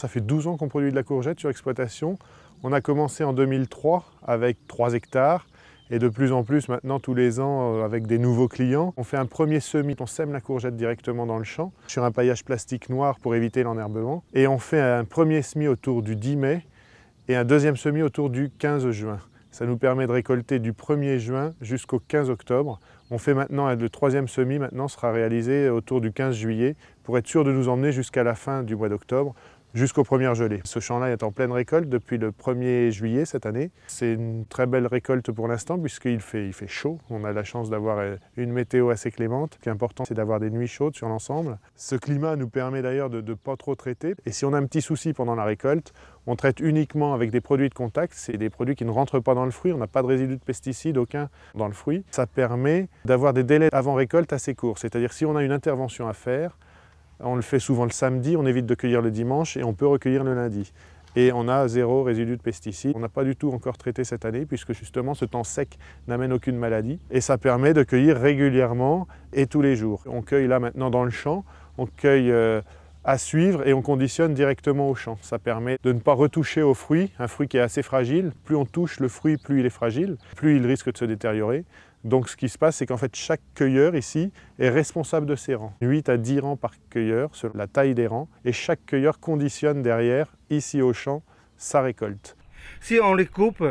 Ça fait 12 ans qu'on produit de la courgette sur exploitation. On a commencé en 2003 avec 3 hectares et de plus en plus maintenant tous les ans euh, avec des nouveaux clients. On fait un premier semis, on sème la courgette directement dans le champ sur un paillage plastique noir pour éviter l'enherbement et on fait un premier semis autour du 10 mai et un deuxième semis autour du 15 juin. Ça nous permet de récolter du 1er juin jusqu'au 15 octobre. On fait maintenant le troisième semis, maintenant sera réalisé autour du 15 juillet pour être sûr de nous emmener jusqu'à la fin du mois d'octobre jusqu'aux premières gelées. Ce champ-là est en pleine récolte depuis le 1er juillet cette année. C'est une très belle récolte pour l'instant puisqu'il fait, il fait chaud. On a la chance d'avoir euh, une météo assez clémente. Ce qui est important, c'est d'avoir des nuits chaudes sur l'ensemble. Ce climat nous permet d'ailleurs de ne pas trop traiter. Et si on a un petit souci pendant la récolte, on traite uniquement avec des produits de contact. C'est des produits qui ne rentrent pas dans le fruit. On n'a pas de résidus de pesticides, aucun dans le fruit. Ça permet d'avoir des délais avant récolte assez courts. C'est-à-dire si on a une intervention à faire, on le fait souvent le samedi, on évite de cueillir le dimanche et on peut recueillir le lundi. Et on a zéro résidu de pesticides. On n'a pas du tout encore traité cette année puisque justement ce temps sec n'amène aucune maladie. Et ça permet de cueillir régulièrement et tous les jours. On cueille là maintenant dans le champ, on cueille euh, à suivre et on conditionne directement au champ. Ça permet de ne pas retoucher au fruit, un fruit qui est assez fragile. Plus on touche le fruit, plus il est fragile, plus il risque de se détériorer. Donc ce qui se passe, c'est qu'en fait chaque cueilleur ici est responsable de ses rangs. 8 à 10 rangs par cueilleur, selon la taille des rangs, et chaque cueilleur conditionne derrière, ici au champ, sa récolte. Si on les coupe,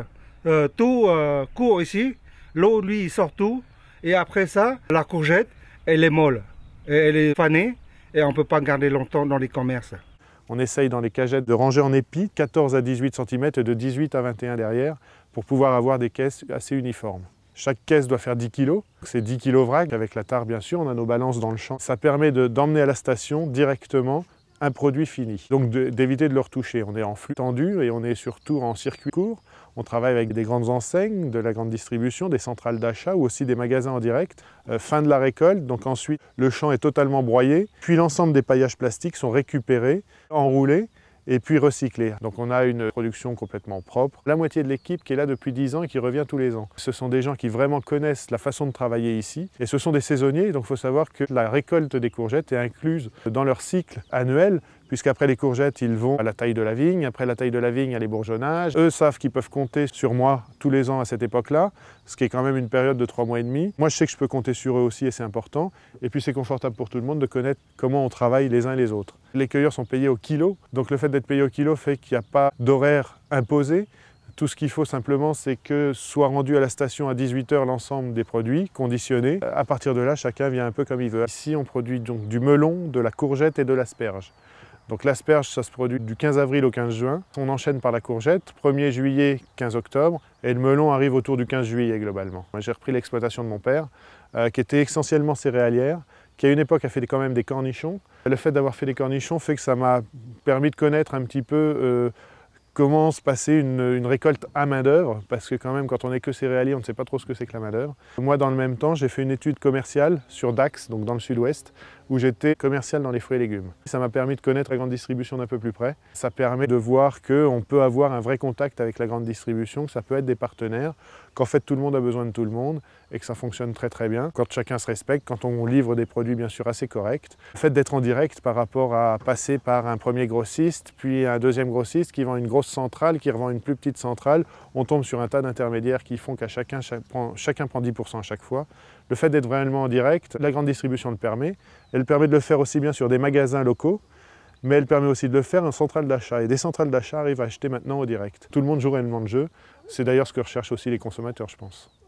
euh, tout euh, court ici, l'eau lui sort tout, et après ça, la courgette, elle est molle, elle est fanée, et on ne peut pas garder longtemps dans les commerces. On essaye dans les cagettes de ranger en épis 14 à 18 cm et de 18 à 21 derrière pour pouvoir avoir des caisses assez uniformes. Chaque caisse doit faire 10 kg. C'est 10 kg vrac. Avec la tare, bien sûr, on a nos balances dans le champ. Ça permet d'emmener à la station directement un produit fini. Donc d'éviter de, le retoucher. On est en flux tendu et on est surtout en circuit court. On travaille avec des grandes enseignes, de la grande distribution, des centrales d'achat ou aussi des magasins en direct. Euh, fin de la récolte, donc ensuite le champ est totalement broyé, puis l'ensemble des paillages plastiques sont récupérés, enroulés et puis recycler. Donc on a une production complètement propre. La moitié de l'équipe qui est là depuis 10 ans et qui revient tous les ans. Ce sont des gens qui vraiment connaissent la façon de travailler ici et ce sont des saisonniers, donc il faut savoir que la récolte des courgettes est incluse dans leur cycle annuel puisqu'après les courgettes, ils vont à la taille de la vigne, après la taille de la vigne, à les bourgeonnages. Eux savent qu'ils peuvent compter sur moi tous les ans à cette époque-là, ce qui est quand même une période de trois mois et demi. Moi, je sais que je peux compter sur eux aussi et c'est important. Et puis, c'est confortable pour tout le monde de connaître comment on travaille les uns et les autres. Les cueilleurs sont payés au kilo, donc le fait d'être payé au kilo fait qu'il n'y a pas d'horaire imposé. Tout ce qu'il faut simplement, c'est que soit rendu à la station à 18h l'ensemble des produits conditionnés. À partir de là, chacun vient un peu comme il veut. Ici, on produit donc du melon, de la courgette et de l'asperge. Donc l'asperge, ça se produit du 15 avril au 15 juin. On enchaîne par la courgette, 1er juillet, 15 octobre, et le melon arrive autour du 15 juillet globalement. J'ai repris l'exploitation de mon père, euh, qui était essentiellement céréalière, qui à une époque a fait quand même des cornichons. Le fait d'avoir fait des cornichons fait que ça m'a permis de connaître un petit peu euh, comment se passer une, récolte à main-d'œuvre, parce que quand même, quand on n'est que céréalier, on ne sait pas trop ce que c'est que la main-d'œuvre. Moi, dans le même temps, j'ai fait une étude commerciale sur Dax, donc dans le sud-ouest, où j'étais commercial dans les fruits et légumes. Ça m'a permis de connaître la grande distribution d'un peu plus près. Ça permet de voir qu'on peut avoir un vrai contact avec la grande distribution, que ça peut être des partenaires, qu'en fait tout le monde a besoin de tout le monde et que ça fonctionne très très bien. Quand chacun se respecte, quand on livre des produits bien sûr assez corrects. Le fait d'être en direct par rapport à passer par un premier grossiste, puis un deuxième grossiste qui vend une grosse centrale, qui revend une plus petite centrale, on tombe sur un tas d'intermédiaires qui font qu'à chacun, prend, chacun prend 10% à chaque fois. Le fait d'être réellement en direct, la grande distribution le permet. Elle permet de le faire aussi bien sur des magasins locaux, mais elle permet aussi de le faire en centrale d'achat. Et des centrales d'achat arrivent à acheter maintenant au direct. Tout le monde joue réellement de jeu. C'est d'ailleurs ce que recherchent aussi les consommateurs, je pense.